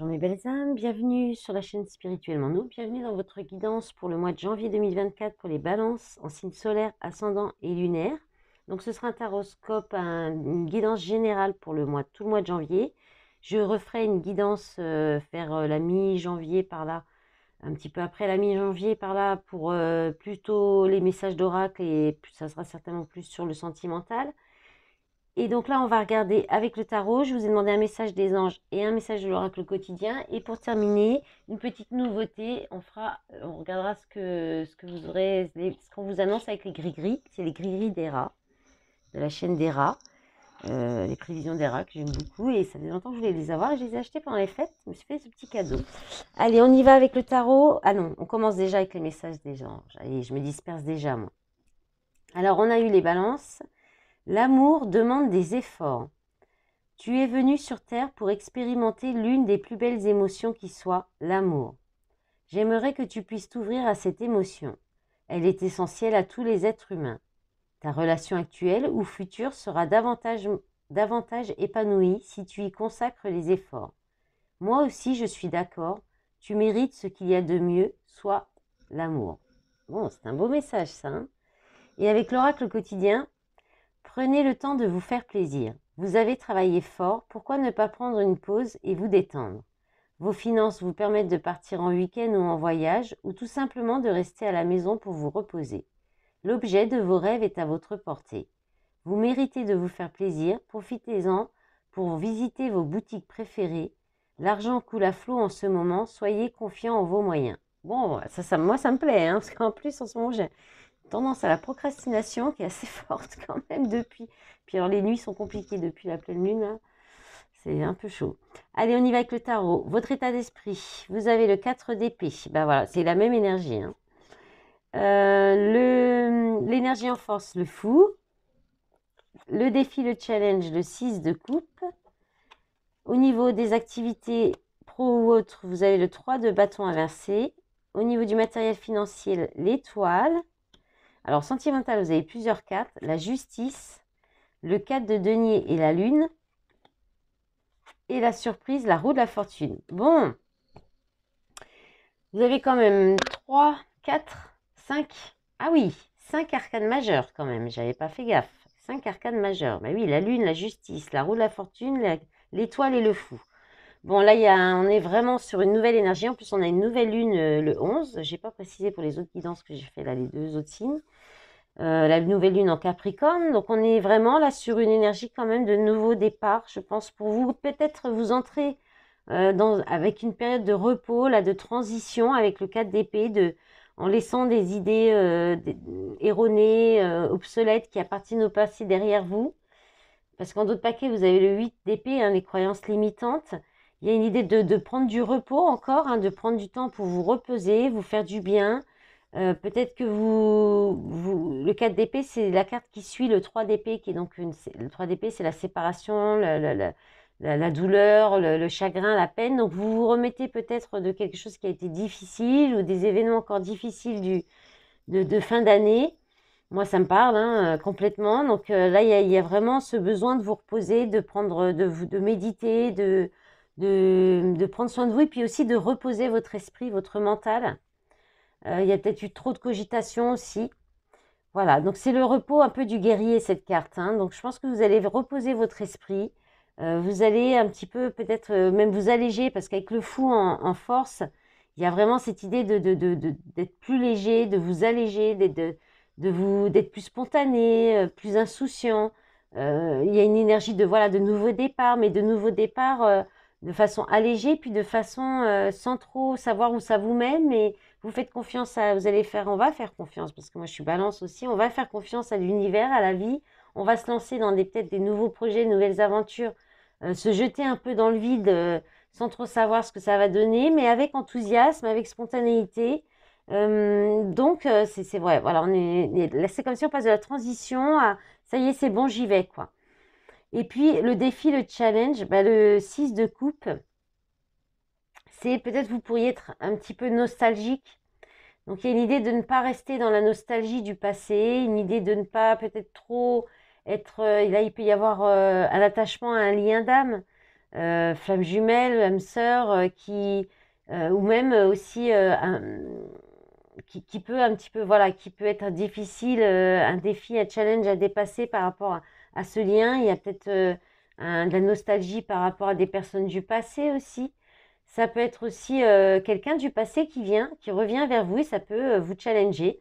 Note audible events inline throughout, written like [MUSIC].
Bonjour mes belles âmes, bienvenue sur la chaîne Spirituellement Nous, bienvenue dans votre guidance pour le mois de janvier 2024 pour les balances en signe solaire, ascendant et lunaire. Donc ce sera un taroscope, une guidance générale pour le mois, tout le mois de janvier. Je referai une guidance vers euh, euh, la mi-janvier par là, un petit peu après la mi-janvier par là pour euh, plutôt les messages d'oracle et ça sera certainement plus sur le sentimental. Et donc là, on va regarder avec le tarot. Je vous ai demandé un message des anges et un message de l'oracle quotidien. Et pour terminer, une petite nouveauté. On fera, on regardera ce que, ce vous aurez, ce qu'on vous annonce avec les gris-gris. C'est les gris-gris des rats, de la chaîne des rats. Euh, les prévisions des rats que j'aime beaucoup et ça fait longtemps que je voulais les avoir. Je les ai achetées pendant les fêtes. Je me suis fait ce petit cadeau. Allez, on y va avec le tarot. Ah non, on commence déjà avec les messages des anges. Allez, je me disperse déjà moi. Alors, on a eu les balances. L'amour demande des efforts. Tu es venu sur Terre pour expérimenter l'une des plus belles émotions qui soit, l'amour. J'aimerais que tu puisses t'ouvrir à cette émotion. Elle est essentielle à tous les êtres humains. Ta relation actuelle ou future sera davantage, davantage épanouie si tu y consacres les efforts. Moi aussi, je suis d'accord. Tu mérites ce qu'il y a de mieux, soit l'amour. Bon, c'est un beau message, ça. Hein. Et avec l'oracle quotidien, Prenez le temps de vous faire plaisir. Vous avez travaillé fort, pourquoi ne pas prendre une pause et vous détendre Vos finances vous permettent de partir en week-end ou en voyage ou tout simplement de rester à la maison pour vous reposer. L'objet de vos rêves est à votre portée. Vous méritez de vous faire plaisir, profitez-en pour visiter vos boutiques préférées. L'argent coule à flot en ce moment, soyez confiant en vos moyens. Bon, ça, ça moi ça me plaît, hein, parce qu'en plus en ce moment j'ai tendance à la procrastination qui est assez [LAUGHS] forte quand même depuis. Puis alors les nuits sont compliquées depuis la pleine lune. Hein. C'est un peu chaud. Allez, on y va avec le tarot. Votre état d'esprit. Vous avez le 4 d'épée. Ben voilà, c'est la même énergie. Hein. Euh, l'énergie en force, le fou. Le défi, le challenge, le 6 de coupe. Au niveau des activités pro ou autres, vous avez le 3 de bâton inversé. Au niveau du matériel financier, l'étoile. Alors, sentimental, vous avez plusieurs cartes. La justice, le 4 de denier et la lune. Et la surprise, la roue de la fortune. Bon. Vous avez quand même 3, 4, 5. Ah oui, 5 arcanes majeures quand même. J'avais pas fait gaffe. 5 arcanes majeures. Mais bah oui, la lune, la justice, la roue de la fortune, l'étoile et le fou. Bon, là, on est vraiment sur une nouvelle énergie. En plus, on a une nouvelle lune euh, le 11. Je n'ai pas précisé pour les autres guidances que j'ai fait là, les deux autres signes. Euh, la nouvelle lune en Capricorne. Donc, on est vraiment là sur une énergie quand même de nouveau départ, je pense, pour vous. Peut-être vous entrez euh, dans, avec une période de repos, là, de transition avec le 4 d'épée, de, en laissant des idées erronées, obsolètes qui appartiennent au passé derrière vous. Parce qu'en d'autres paquets, vous avez le 8 d'épée, hein, les croyances limitantes. Il y a une idée de, prendre du repos encore, hein, de prendre du temps pour vous reposer, vous faire du bien. Euh, peut-être que vous, le 4 d'épée, c'est la carte qui suit le 3 d'épée, qui est donc une, le 3 d'épée, c'est la séparation, la, douleur, le, chagrin, la peine. Donc vous vous remettez peut-être de quelque chose qui a été difficile ou des événements encore difficiles du, de, fin d'année. Moi, ça me parle hein, euh, complètement. Donc euh, là, il y, a vraiment ce besoin de vous reposer, de prendre, de, de méditer, de, de, prendre soin de vous et puis aussi de reposer votre esprit, votre mental. Euh, il y a peut-être eu trop de cogitation aussi. Voilà, donc c'est le repos un peu du guerrier cette carte. Hein. Donc je pense que vous allez reposer votre esprit. Euh, vous allez un petit peu peut-être euh, même vous alléger parce qu'avec le fou en, force, il y a vraiment cette idée d'être de, plus léger, de vous alléger, d'être vous d'être plus spontané, plus insouciant. il y a une énergie de voilà de nouveaux départs, mais de nouveaux départs de façon allégée, puis de façon euh, sans trop savoir où ça vous mène, mais vous faites confiance à, vous allez faire, on va faire confiance, parce que moi je suis balance aussi, on va faire confiance à l'univers, à la vie, on va se lancer dans des, peut-être des nouveaux projets, de nouvelles aventures, euh, se jeter un peu dans le vide euh, sans trop savoir ce que ça va donner, mais avec enthousiasme, avec spontanéité. donc c'est, c'est vrai, voilà, on est, c'est comme si on passe de la transition à ça y est, c'est bon, j'y vais, quoi. Et puis le défi, le challenge, bah, le 6 de coupe, c'est peut-être vous pourriez être un petit peu nostalgique. Donc il y a une idée de ne pas rester dans la nostalgie du passé, une idée de ne pas peut-être trop être... Euh, là, il peut y avoir euh, un attachement à un lien d'âme, euh, flamme jumelle, âme sœur, euh, qui... ou même aussi qui, peut un petit peu, voilà, qui peut être difficile, un défi, un challenge à dépasser par rapport à à ce lien. Il y a peut-être euh, de la nostalgie par rapport à des personnes du passé aussi. Ça peut être aussi euh, quelqu'un du passé qui vient, qui revient vers vous et ça peut euh, vous challenger.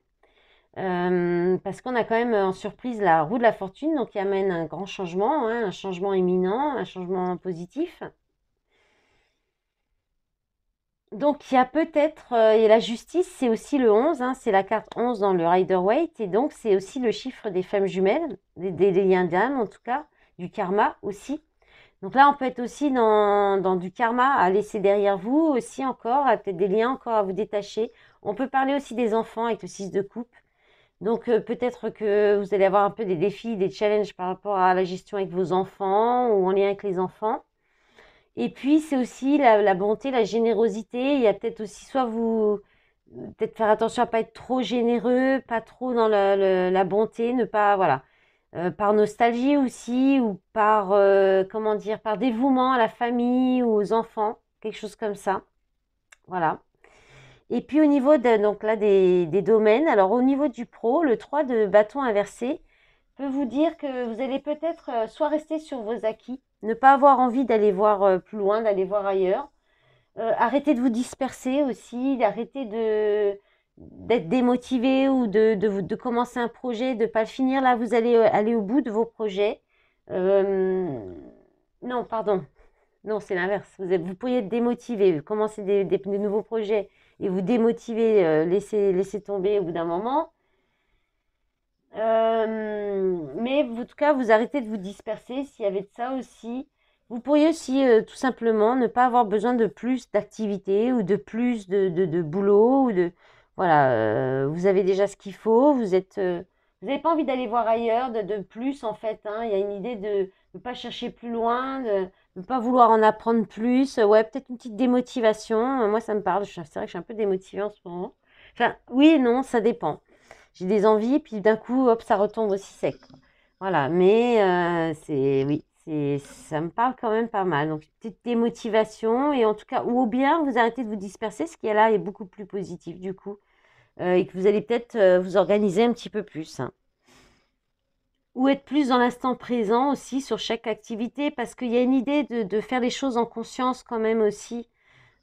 parce qu'on a quand même en surprise la roue de la fortune, donc qui amène un grand changement, hein, un changement imminent, un changement positif donc il y a peut-être, euh, et la justice, c'est aussi le 11, hein, c'est la carte 11 dans le Rider-Waite, et donc c'est aussi le chiffre des femmes jumelles, des, liens d'âme en tout cas, du karma aussi. Donc là, on peut être aussi dans, du karma à laisser derrière vous, aussi encore, peut-être des liens encore à vous détacher. On peut parler aussi des enfants avec le 6 de coupe. Donc euh, peut-être que vous allez avoir un peu des défis, des challenges par rapport à la gestion avec vos enfants ou en lien avec les enfants. Et puis, c'est aussi la, bonté, la générosité. Il y a peut-être aussi, soit vous, euh, peut-être faire attention à ne pas être trop généreux, pas trop dans la, bonté, ne pas, voilà. Euh, par nostalgie aussi, ou par, euh, comment dire, par dévouement à la famille ou aux enfants, quelque chose comme ça. Voilà. Et puis au niveau donc là, des domaines, alors au niveau du pro, le 3 de bâton inversé, peut vous dire que vous allez peut-être euh, soit rester sur vos acquis, ne pas avoir envie d'aller voir euh, plus loin, d'aller voir ailleurs. Euh, arrêter de vous disperser aussi, d'arrêter de d'être démotivé ou de, de, commencer un projet, de ne pas le finir. Là, vous allez aller au bout de vos projets. non, pardon. Non, c'est l'inverse. Vous, vous, pourriez être démotivé, commencer des, nouveaux projets et vous démotiver, laisser, laisser tomber au bout d'un moment. Euh, mais en tout cas, vous arrêtez de vous disperser s'il y avait de ça aussi. Vous pourriez aussi euh, tout simplement ne pas avoir besoin de plus d'activités ou de plus de, de, de, boulot ou de voilà, euh, vous avez déjà ce qu'il faut, vous êtes vous n'avez pas envie d'aller voir ailleurs de, de, plus en fait. Hein. il y a une idée de ne pas chercher plus loin, de ne pas vouloir en apprendre plus. Ouais, peut-être une petite démotivation. Moi, ça me parle. C'est vrai que je suis un peu démotivée en ce moment. Enfin, oui et non, ça dépend j'ai des envies, puis d'un coup, hop, ça retombe aussi sec. Voilà, mais euh, c'est oui, c'est ça me parle quand même pas mal. Donc des motivations et en tout cas ou bien vous arrêtez de vous disperser, ce qui est là est beaucoup plus positif du coup euh, et que vous allez peut-être euh, vous organiser un petit peu plus. Hein. Ou être plus dans l'instant présent aussi sur chaque activité parce qu'il y a une idée de, de, faire les choses en conscience quand même aussi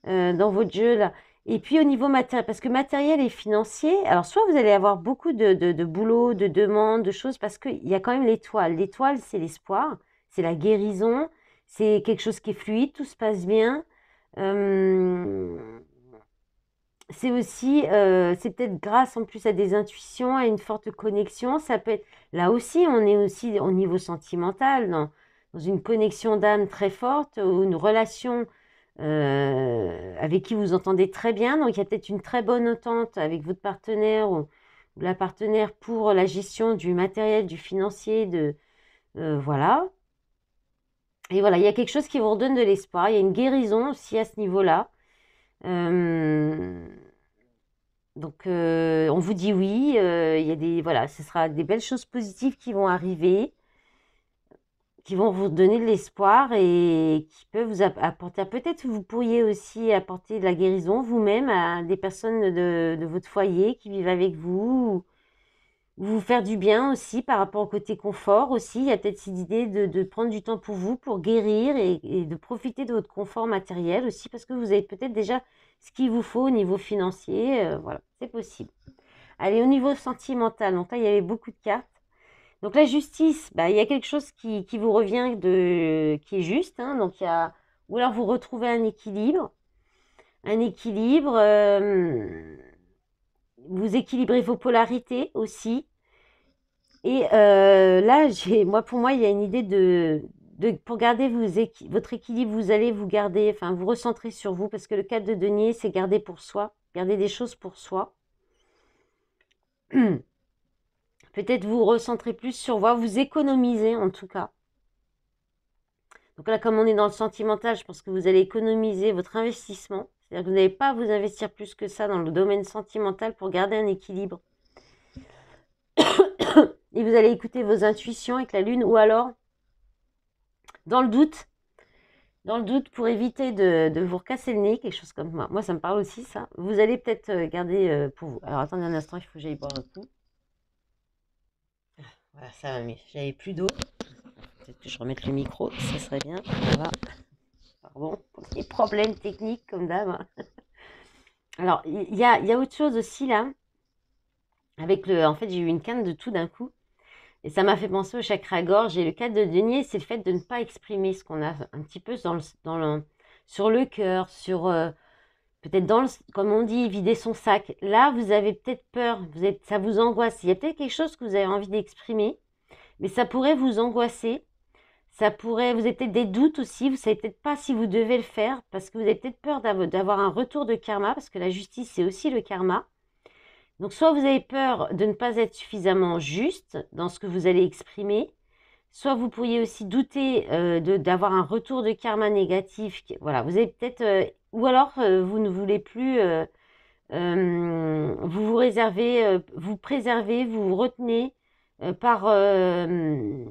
dans votre jeu là. Et puis au niveau matériel, parce que matériel et financier, alors soit vous allez avoir beaucoup de, de, boulot, de demandes, de choses, parce qu'il y a quand même l'étoile. L'étoile, c'est l'espoir, c'est la guérison, c'est quelque chose qui est fluide, tout se passe bien. Hum, c'est aussi, euh, c'est peut-être grâce en plus à des intuitions, à une forte connexion. Ça peut être, là aussi, on est aussi au niveau sentimental, dans, dans une connexion d'âme très forte, ou une relation euh, avec qui vous entendez très bien. Donc il y a peut-être une très bonne entente avec votre partenaire ou, la partenaire pour la gestion du matériel, du financier, de euh, voilà. Et voilà, il y a quelque chose qui vous redonne de l'espoir. Il y a une guérison aussi à ce niveau-là. Euh, donc on vous dit oui. il y a des voilà, ce sera des belles choses positives qui vont arriver qui vont vous donner de l'espoir et qui peuvent vous apporter. Ah, peut-être vous pourriez aussi apporter de la guérison vous-même à des personnes de, votre foyer qui vivent avec vous. Ou vous faire du bien aussi par rapport au côté confort aussi. Il y a peut-être cette idée de, prendre du temps pour vous, pour guérir et, de profiter de votre confort matériel aussi parce que vous avez peut-être déjà ce qu'il vous faut au niveau financier. Euh, voilà, c'est possible. Allez, au niveau sentimental, donc là, il y avait beaucoup de cartes. Donc la justice, bah, il y a quelque chose qui, vous revient de, qui est juste. Hein. donc il y a, ou alors vous retrouvez un équilibre, un équilibre. Euh, vous équilibrez vos polarités aussi. Et euh, là, [LAUGHS] j'ai, moi, pour moi, il y a une idée de, de pour garder votre équilibre, vous allez vous garder, enfin, vous recentrer sur vous, parce que le cadre de denier, c'est garder pour soi, garder des choses pour soi. [CLEARS THROAT] Peut-être vous recentrez plus sur vous, vous économisez en tout cas. Donc là, comme on est dans le sentimental, je pense que vous allez économiser votre investissement. C'est-à-dire que vous n'allez pas vous investir plus que ça dans le domaine sentimental pour garder un équilibre. Et vous allez écouter vos intuitions avec la lune ou alors, dans le doute, dans le doute pour éviter de, de vous recasser le nez, quelque chose comme moi. Moi, ça me parle aussi, ça. Vous allez peut-être euh, garder euh, pour vous. Alors attendez un instant, il faut que j'aille boire un coup. Voilà, ça va mieux. J'avais plus d'eau. Peut-être que je remette le micro, ça serait bien. Voilà. Pardon, les problèmes techniques comme d'hab. Hein. Alors, il y a, autre chose aussi là. Avec le, en fait, j'ai eu une canne de tout d'un coup. Et ça m'a fait penser au chakra-gorge. Et le cas de denier, c'est le fait de ne pas exprimer ce qu'on a un petit peu dans dans sur le cœur, sur euh, peut-être dans le, comme on dit, vider son sac. Là, vous avez peut-être peur, vous ça vous angoisse. Il y a peut-être quelque chose que vous avez envie d'exprimer, mais ça pourrait vous angoisser. Ça pourrait, vous avez peut-être des doutes aussi, vous savez peut-être pas si vous devez le faire parce que vous avez peut-être peur d'avoir un retour de karma parce que la justice c'est aussi le karma. Donc soit vous avez peur de ne pas être suffisamment juste dans ce que vous allez exprimer, soit vous pourriez aussi douter euh, d'avoir un retour de karma négatif. Voilà, vous avez peut-être euh, ou alors euh, vous ne voulez plus, euh, euh, vous vous réservez, vous préservez, vous, vous retenez par, ben,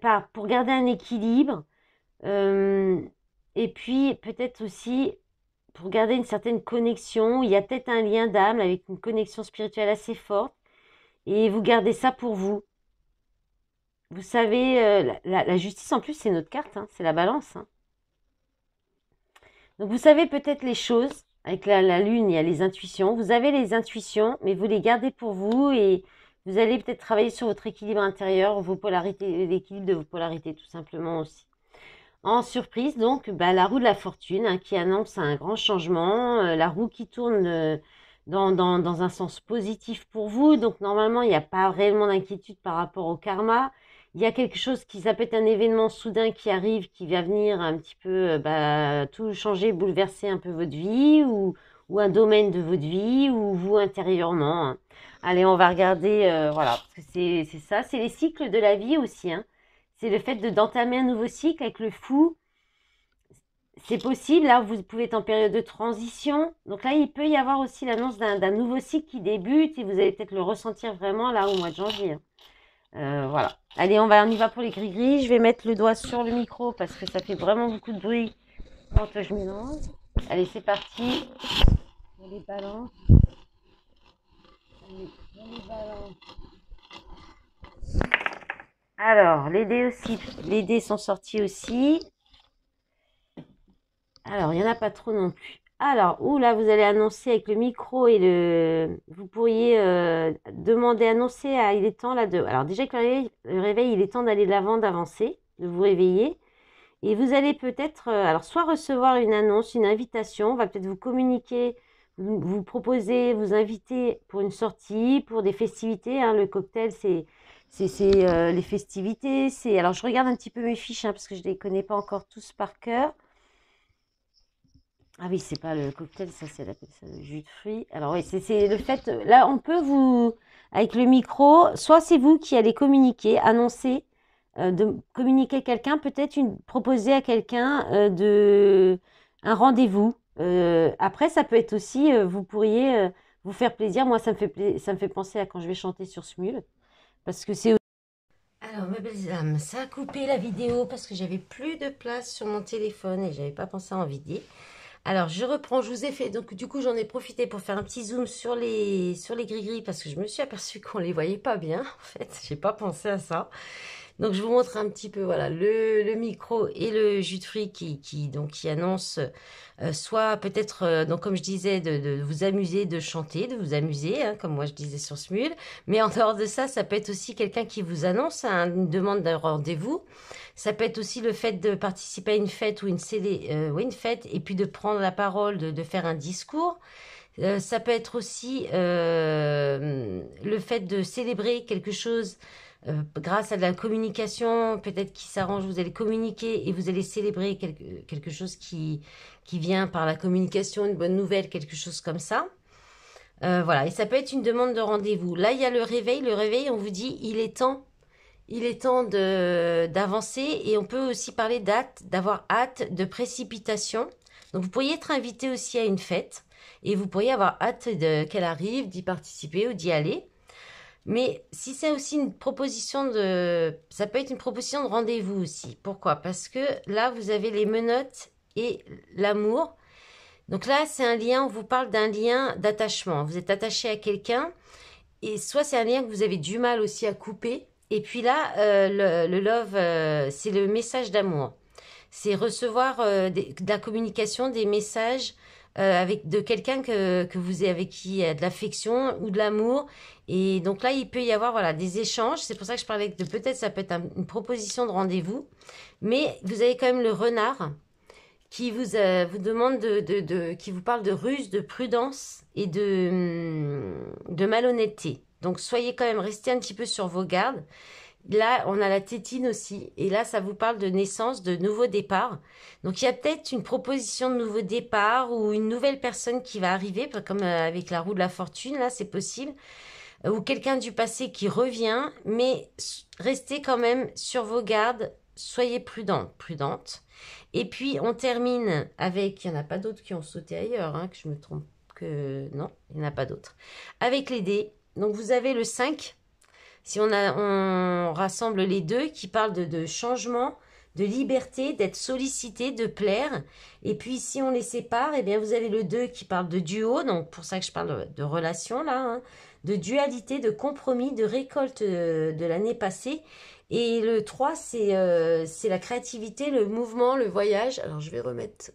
par, pour garder un équilibre. et puis peut-être aussi pour garder une certaine connexion. Il y a peut-être un lien d'âme avec une connexion spirituelle assez forte. Et vous gardez ça pour vous. Vous savez, la, justice en plus, c'est notre carte, hein, c'est la balance. Hein. Donc vous savez peut-être les choses. Avec la, la, lune, il y a les intuitions. Vous avez les intuitions, mais vous les gardez pour vous et vous allez peut-être travailler sur votre équilibre intérieur, vos polarités, l'équilibre de vos polarités tout simplement aussi. En surprise, donc, bah, la roue de la fortune hein, qui annonce un grand changement, euh, la roue qui tourne euh, dans, dans, un sens positif pour vous. Donc normalement, il n'y a pas réellement d'inquiétude par rapport au karma il y a quelque chose qui, ça peut être un événement soudain qui arrive, qui va venir un petit peu euh, bah, tout changer, bouleverser un peu votre vie ou, un domaine de votre vie ou vous intérieurement. Hein. Allez, on va regarder, euh, voilà, c'est ça, c'est les cycles de la vie aussi. Hein. C'est le fait d'entamer un nouveau cycle avec le fou. C'est possible, là, vous pouvez être en période de transition. Donc là, il peut y avoir aussi l'annonce d'un nouveau cycle qui débute et vous allez peut-être le ressentir vraiment là au mois de janvier. Hein. Euh, voilà. Allez, on, va, on y va pour les gris-gris. Je vais mettre le doigt sur le micro parce que ça fait vraiment beaucoup de bruit quand je mélange. Allez, c'est parti. les balance. les balance. Alors, les dés aussi. Les dés sont sortis aussi. Alors, il n'y en a pas trop non plus. Alors, ou là, vous allez annoncer avec le micro et le. Vous pourriez euh, demander, annoncer à. Il est temps là de. Alors, déjà que le réveil, il est temps d'aller de l'avant, d'avancer, de vous réveiller. Et vous allez peut-être. Euh, alors, soit recevoir une annonce, une invitation, on va peut-être vous communiquer, vous, proposer, vous inviter pour une sortie, pour des festivités. Hein, le cocktail, c'est. Euh, les festivités, c'est... Alors, je regarde un petit peu mes fiches, hein, parce que je ne les connais pas encore tous par cœur. Ah oui, c'est pas le cocktail, ça c'est la le jus de fruits. Alors oui, c'est le fait. Euh, là, on peut vous, avec le micro, soit c'est vous qui allez communiquer, annoncer, euh, communiquer à quelqu'un, peut-être proposer à quelqu'un euh, de un rendez-vous. après, ça peut être aussi, vous pourriez vous faire plaisir. Moi, ça me fait ça me fait penser à quand je vais chanter sur Smule, parce que c'est alors, mes belles âmes, ça a coupé la vidéo parce que j'avais plus de place sur mon téléphone et j'avais pas pensé à en vider. Alors, je reprends, je vous ai fait, donc du coup, j'en ai profité pour faire un petit zoom sur les sur les gris-gris parce que je me suis aperçue qu'on les voyait pas bien, [LAUGHS] en fait, j'ai pas pensé à ça. Donc je vous montre un petit peu voilà le, micro et le jus de fruits qui, qui donc qui annonce euh, soit peut-être euh, donc comme je disais de, vous amuser de chanter, de vous amuser hein, comme moi je disais sur Smule, mais en dehors de ça, ça peut être aussi quelqu'un qui vous annonce hein, une demande d'un rendez-vous. Ça peut être aussi le fait de participer à une fête ou une célé, euh, une fête et puis de prendre la parole, de faire un discours. ça peut être aussi le fait de célébrer quelque chose euh, grâce à de la communication, peut-être qu'il s'arrange, vous allez communiquer et vous allez célébrer quelque, chose qui, vient par la communication, une bonne nouvelle, quelque chose comme ça. Euh, voilà, et ça peut être une demande de rendez-vous. Là, il y a le réveil. Le réveil, on vous dit, il est temps. Il est temps d'avancer et on peut aussi parler d'hâte, d'avoir hâte, de précipitation. Donc, vous pourriez être invité aussi à une fête et vous pourriez avoir hâte qu'elle arrive, d'y participer ou d'y aller. Mais si c'est aussi une proposition de... Ça peut être une proposition de rendez-vous aussi. Pourquoi Parce que là, vous avez les menottes et l'amour. Donc là, c'est un lien, on vous parle d'un lien d'attachement. Vous êtes attaché à quelqu'un et soit c'est un lien que vous avez du mal aussi à couper. Et puis là, euh, le, love, euh, c'est le message d'amour. C'est recevoir euh, de la communication, des messages euh, avec de quelqu'un que, que vous avec qui a de l'affection ou de l'amour. Et donc là, il peut y avoir voilà des échanges. C'est pour ça que je parlais de peut-être ça peut être une proposition de rendez-vous, mais vous avez quand même le renard qui vous euh, vous demande de, qui vous parle de ruse, de prudence et de hum, de malhonnêteté. Donc soyez quand même restés un petit peu sur vos gardes. Là, on a la tétine aussi. Et là, ça vous parle de naissance, de nouveau départ. Donc, il y a peut-être une proposition de nouveau départ ou une nouvelle personne qui va arriver, comme euh, avec la roue de la fortune, là, c'est possible. Euh, ou quelqu'un du passé qui revient, mais restez quand même sur vos gardes. Soyez prudent, prudentes. Et puis, on termine avec, il n'y en a pas d'autres qui ont sauté ailleurs, hein, que je me trompe, que non, il n'y en a pas d'autres. Avec les dés. Donc, vous avez le 5 si on, a, rassemble les deux qui parlent de, changement, de liberté, d'être sollicité, de plaire. Et puis si on les sépare, eh bien vous avez le deux qui parle de duo, donc pour ça que je parle de relation là, hein. de dualité, de compromis, de récolte euh, de, l'année passée. Et le trois, euh, c'est la créativité, le mouvement, le voyage. Alors je vais remettre,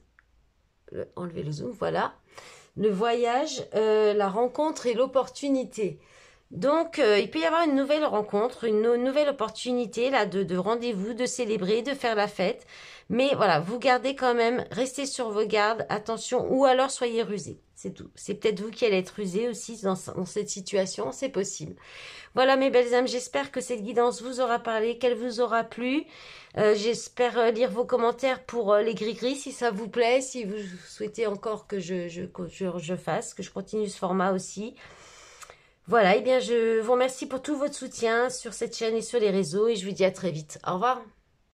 enlever le zoom, voilà. Le voyage, euh, la rencontre et l'opportunité. Donc, euh, il peut y avoir une nouvelle rencontre, une nouvelle opportunité là de, de rendez-vous, de célébrer, de faire la fête. Mais voilà, vous gardez quand même, restez sur vos gardes, attention, ou alors soyez rusé. C'est tout. C'est peut-être vous qui allez être rusé aussi dans, cette situation, c'est possible. Voilà mes belles âmes, j'espère que cette guidance vous aura parlé, qu'elle vous aura plu. Euh, j'espère euh, lire vos commentaires pour les gris-gris si ça vous plaît, si vous souhaitez encore que je fasse, que je continue ce format aussi. Voilà, et eh bien je vous remercie pour tout votre soutien sur cette chaîne et sur les réseaux et je vous dis à très vite. Au revoir.